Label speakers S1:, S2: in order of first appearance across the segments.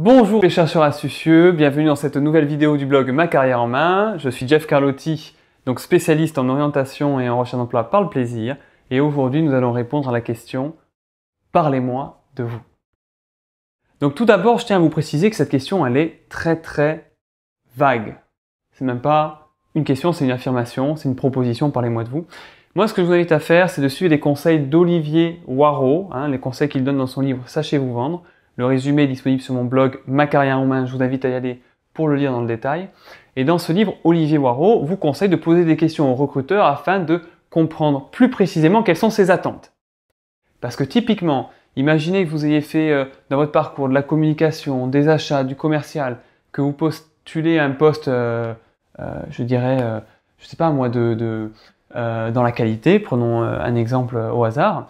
S1: Bonjour les chercheurs astucieux, bienvenue dans cette nouvelle vidéo du blog Ma carrière en main. Je suis Jeff Carlotti, donc spécialiste en orientation et en recherche d'emploi par le plaisir. Et aujourd'hui, nous allons répondre à la question Parlez-moi de vous. Donc tout d'abord, je tiens à vous préciser que cette question, elle est très très vague. C'est même pas une question, c'est une affirmation, c'est une proposition, parlez-moi de vous. Moi, ce que je vous invite à faire, c'est de suivre les conseils d'Olivier Waro, hein, les conseils qu'il donne dans son livre Sachez vous vendre le résumé est disponible sur mon blog Ma carrière en main, je vous invite à y aller pour le lire dans le détail. Et dans ce livre, Olivier Waro vous conseille de poser des questions aux recruteurs afin de comprendre plus précisément quelles sont ses attentes. Parce que typiquement, imaginez que vous ayez fait euh, dans votre parcours de la communication, des achats, du commercial, que vous postulez un poste, euh, euh, je dirais, je ne sais pas moi, de, de dans la qualité, prenons un exemple au hasard,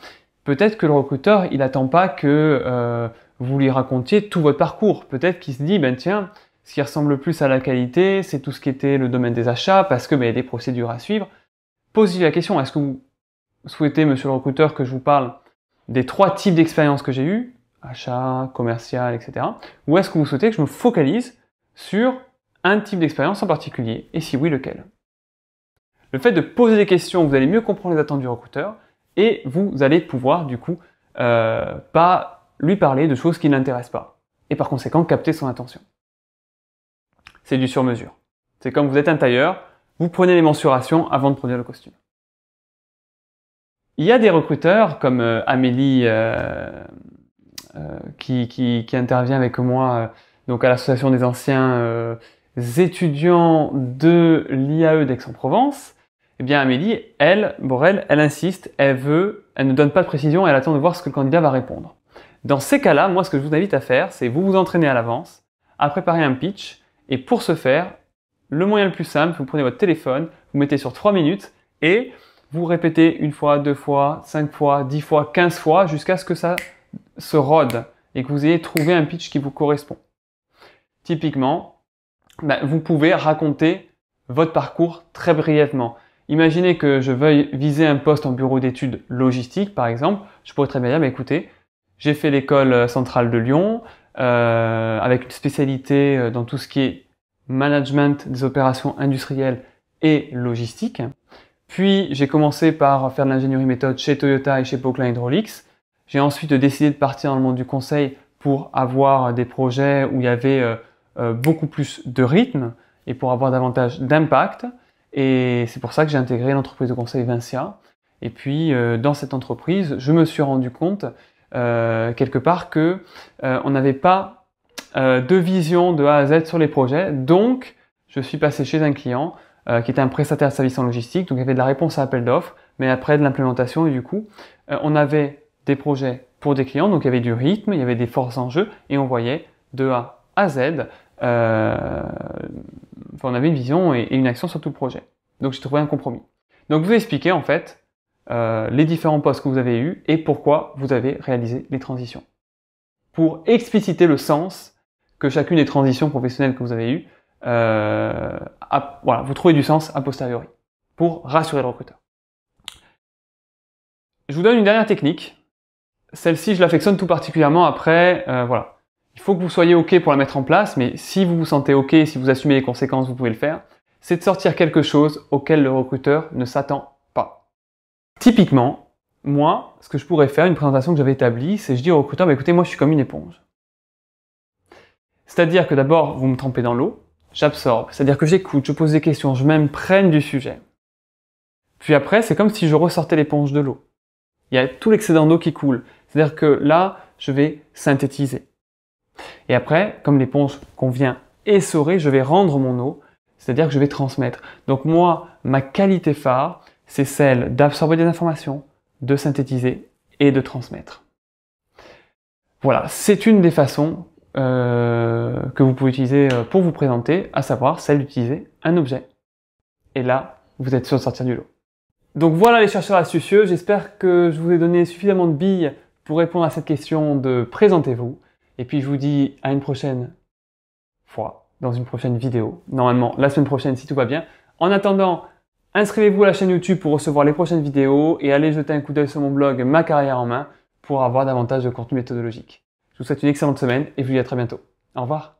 S1: Peut-être que le recruteur, il n'attend pas que euh, vous lui racontiez tout votre parcours. Peut-être qu'il se dit, ben tiens, ce qui ressemble le plus à la qualité, c'est tout ce qui était le domaine des achats, parce que ben, y a des procédures à suivre. Posez-lui la question, est-ce que vous souhaitez, monsieur le recruteur, que je vous parle des trois types d'expériences que j'ai eues, achat, commercial, etc. Ou est-ce que vous souhaitez que je me focalise sur un type d'expérience en particulier, et si oui, lequel Le fait de poser des questions, vous allez mieux comprendre les attentes du recruteur, et vous allez pouvoir du coup euh, pas lui parler de choses qui ne l'intéressent pas et par conséquent capter son attention. C'est du sur-mesure. C'est comme vous êtes un tailleur, vous prenez les mensurations avant de produire le costume. Il y a des recruteurs comme euh, Amélie euh, qui, qui, intervient avec moi donc à l'association des anciens étudiants de l'IAE d'Aix-en-Provence eh bien, Amélie, elle, Borel, elle insiste, elle veut, elle ne donne pas de précision, elle attend de voir ce que le candidat va répondre. Dans ces cas-là, moi, ce que je vous invite à faire, c'est vous vous entraîner à l'avance, à préparer un pitch, et pour ce faire, le moyen le plus simple, vous prenez votre téléphone, vous mettez sur 3 minutes, et vous répétez une fois, deux fois, cinq fois, dix fois, quinze fois, jusqu'à ce que ça se rôde et que vous ayez trouvé un pitch qui vous correspond. Typiquement, ben, vous pouvez raconter votre parcours très brièvement. Imaginez que je veuille viser un poste en bureau d'études logistique, par exemple, je pourrais très bien dire, bah, écoutez, j'ai fait l'école euh, centrale de Lyon, euh, avec une spécialité euh, dans tout ce qui est management des opérations industrielles et logistiques. Puis j'ai commencé par faire de l'ingénierie méthode chez Toyota et chez Poclin Hydraulics. J'ai ensuite décidé de partir dans le monde du conseil pour avoir des projets où il y avait beaucoup plus de rythme et pour avoir davantage d'impact. Et c'est pour ça que j'ai intégré l'entreprise de conseil Vincia. Et puis, euh, dans cette entreprise, je me suis rendu compte, euh, quelque part, que euh, on n'avait pas de vision de A à Z sur les projets. Donc, je suis passé chez un client qui était un prestataire de services en logistique. Donc, il y avait de la réponse à appel d'offres, mais après de l'implémentation. Et du coup, on avait des projets pour des clients. Donc, il y avait du rythme, il y avait des forces en jeu. Et on voyait de A à Z enfin, on avait une vision et, une action sur tout le projet. Donc j'ai trouvé un compromis. Donc vous expliquez en fait euh, les différents postes que vous avez eus et pourquoi vous avez réalisé les transitions. Pour expliciter le sens que chacune des transitions professionnelles que vous avez eues, euh, voilà, vous trouvez du sens a posteriori pour rassurer le recruteur. Je vous donne une dernière technique. Celle-ci, je l'affectionne tout particulièrement après, euh, voilà. Il faut que vous soyez OK pour la mettre en place, mais si vous vous sentez OK, si vous assumez les conséquences, vous pouvez le faire. C'est de sortir quelque chose auquel le recruteur ne s'attend pas. Typiquement, moi, ce que je pourrais faire, une présentation que j'avais établie, c'est je dis au recruteur, bah, écoutez, moi je suis comme une éponge. C'est-à-dire que d'abord, vous me trempez dans l'eau, j'absorbe, c'est-à-dire que j'écoute, je pose des questions, je même du sujet. Puis après, c'est comme si je ressortais l'éponge de l'eau. Il y a tout l'excédent d'eau qui coule. C'est-à-dire que là, je vais synthétiser. Et après, comme l'éponge convient essorer, je vais rendre mon eau, c'est-à-dire que je vais transmettre. Donc moi, ma qualité phare, c'est celle d'absorber des informations, de synthétiser et de transmettre. Voilà, c'est une des façons euh, que vous pouvez utiliser euh, pour vous présenter, à savoir celle d'utiliser un objet. Et là, vous êtes sûr de sortir du lot. Donc voilà les chercheurs astucieux, j'espère que je vous ai donné suffisamment de billes pour répondre à cette question de présentez-vous. Et puis je vous dis à une prochaine fois, dans une prochaine vidéo. Normalement, la semaine prochaine, si tout va bien. En attendant, inscrivez-vous à la chaîne YouTube pour recevoir les prochaines vidéos et allez jeter un coup d'œil sur mon blog Ma carrière en main pour avoir davantage de contenu méthodologique. Je vous souhaite une excellente semaine et je vous dis à très bientôt. Au revoir.